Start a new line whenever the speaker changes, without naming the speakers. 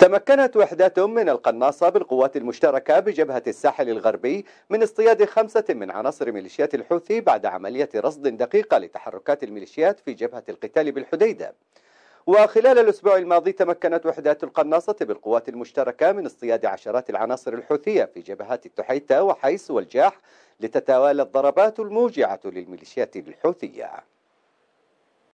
تمكنت وحدات من القناصة بالقوات المشتركة بجبهة الساحل الغربي من اصطياد خمسة من عناصر ميليشيات الحوثي بعد عملية رصد دقيقة لتحركات الميليشيات في جبهة القتال بالحديدة وخلال الأسبوع الماضي تمكنت وحدات القناصة بالقوات المشتركة من اصطياد عشرات العناصر الحوثية في جبهات التحيتة وحيس والجاح لتتوالى الضربات الموجعة للميليشيات الحوثية